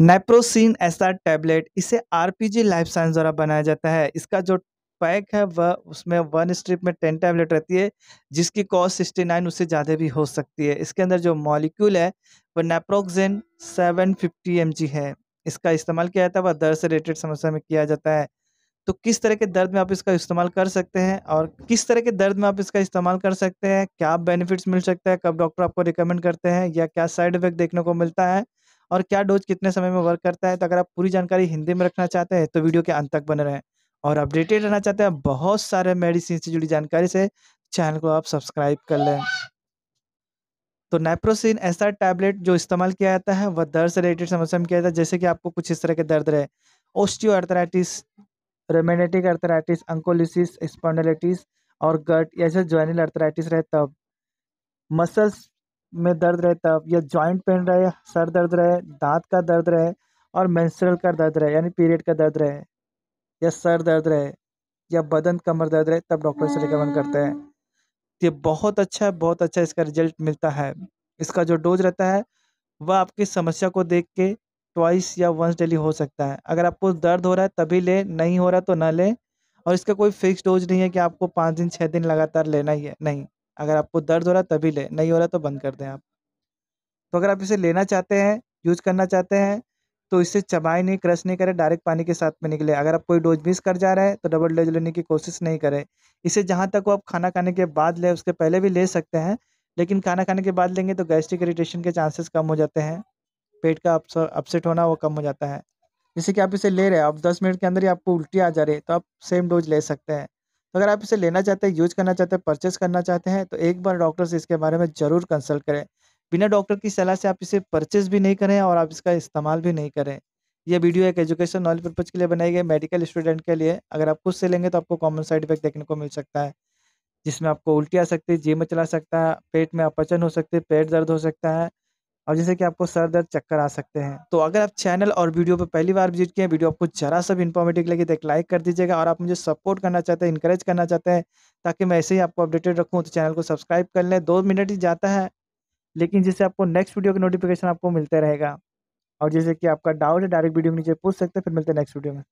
Naprosyn ऐसा tablet इसे RPG life science द्वारा बनाया जाता है इसका जो पैक है वह उसमें वन स्ट्रिप में टेन टैबलेट रहती है जिसकी कॉस्ट सिक्सटी नाइन उससे ज़्यादा भी हो सकती है इसके अंदर जो मॉलिक्यूल है वह नेप्रोक्जेन सेवन फिफ्टी एम है इसका इस्तेमाल किया जाता है वह दर्द से रिलेटेड समस्या में किया जाता है तो किस तरह के दर्द में आप इसका इस्तेमाल कर सकते हैं और किस तरह के दर्द में आप इसका इस्तेमाल कर सकते हैं क्या बेनिफिट्स मिल सकता है कब डॉक्टर आपको रिकमेंड करते हैं या क्या साइड इफेक्ट देखने को मिलता है और क्या डोज कितने समय में वर्क करता है तो अगर आप पूरी जानकारी हिंदी में रखना चाहते हैं तो वीडियो के अंत तक बने रहें और अपडेटेड रहना चाहते हैं बहुत सारे मेडिसिन से जुड़ी जानकारी से चैनल को आप सब्सक्राइब कर लें तो नाइप्रोसिन ऐसा टैबलेट जो इस्तेमाल किया जाता है वह दर्द से रिलेटेड समस्या में किया जाता है जैसे कि आपको कुछ इस तरह के दर्द रहे osteoarthritis rheumatoid arthritis ankylosing spondylitis और गट या जैसे ज्वाइनल अर्थराइटिस रहे तब मसल्स में दर्द रहे तब या जॉइंट पेन रहे सर दर्द रहे दांत का दर्द रहे और मेंस्ट्रुअल का दर्द रहे यानी पीरियड का दर्द रहे या सर दर्द रहे या बदन कमर दर्द रहे तब डॉक्टर से रिकमेंड करते हैं तो ये बहुत अच्छा है बहुत अच्छा इसका रिजल्ट मिलता है इसका जो डोज रहता है वह आपकी समस्या को देख के ट्वाइस या वंस डेली हो सकता है अगर आपको दर्द हो रहा है तभी ले नहीं हो रहा तो ना ले और इसका कोई फिक्स डोज नहीं है कि आपको पाँच दिन छः दिन लगातार लेना ही है नहीं अगर आपको दर्द हो रहा है तभी ले नहीं हो रहा तो बंद कर दें आप तो अगर आप इसे लेना चाहते हैं यूज करना चाहते हैं तो इसे चबाए नहीं क्रश नहीं करें डायरेक्ट पानी के साथ में निकले अगर आप कोई डोज मिस कर जा रहे हैं तो डबल डोज लेने की कोशिश नहीं करें इसे जहाँ तक वो आप खाना खाने के बाद लें उसके पहले भी ले सकते हैं लेकिन खाना खाने के बाद लेंगे तो गैस्ट्रिक इरिटेशन के चांसेस कम हो जाते हैं पेट का अपसेट होना वो कम हो जाता है जैसे कि आप इसे ले रहे हैं आप दस मिनट के अंदर ही आपको उल्टी आ जा रही है तो आप सेम डोज ले सकते हैं तो अगर आप इसे लेना चाहते हैं यूज करना चाहते हैं परचेस करना चाहते हैं तो एक बार डॉक्टर से इसके बारे में ज़रूर कंसल्ट करें बिना डॉक्टर की सलाह से आप इसे परचेस भी नहीं करें और आप इसका इस्तेमाल भी नहीं करें यह वीडियो एक एजुकेशन नॉलेज पर्पज़ के लिए बनाई गई मेडिकल स्टूडेंट के लिए अगर आप खुद से लेंगे तो आपको कॉमन साइड इफेक्ट देखने को मिल सकता है जिसमें आपको उल्टी आ सकती है जी में चला सकता है पेट में अपचन हो सकती है पेट दर्द हो सकता है और जैसे कि आपको सर दर्द चक्कर आ सकते हैं तो अगर आप चैनल और वीडियो पर पहली बार विजिट किए वीडियो आपको जरा सा इन्फॉर्मेटिव लगे तो एक लाइक कर दीजिएगा और आप मुझे सपोर्ट करना चाहते हैं इंकरेज करना चाहते हैं ताकि मैं ऐसे ही आपको अपडेटेड रखूँ तो चैनल को सब्सक्राइब कर लें दो मिनट ही जाता है लेकिन जिससे आपको नेक्स्ट वीडियो का नोटिफिकेशन आपको मिलते रहेगा और जैसे कि आपका डाउट है डायरेक्ट वीडियो में नीचे पूछ सकते हैं फिर मिलते हैं नेक्स्ट वीडियो में